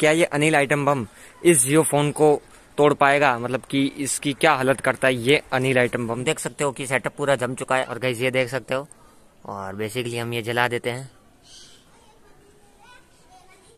क्या ये Anil item bomb इस जियो फोन को तोड़ पाएगा मतलब कि इसकी क्या हालत करता है ये अनिल आइटम बम देख सकते हो कि सेटअप पूरा जम चुका है और गई ये देख सकते हो और बेसिकली हम ये जला देते हैं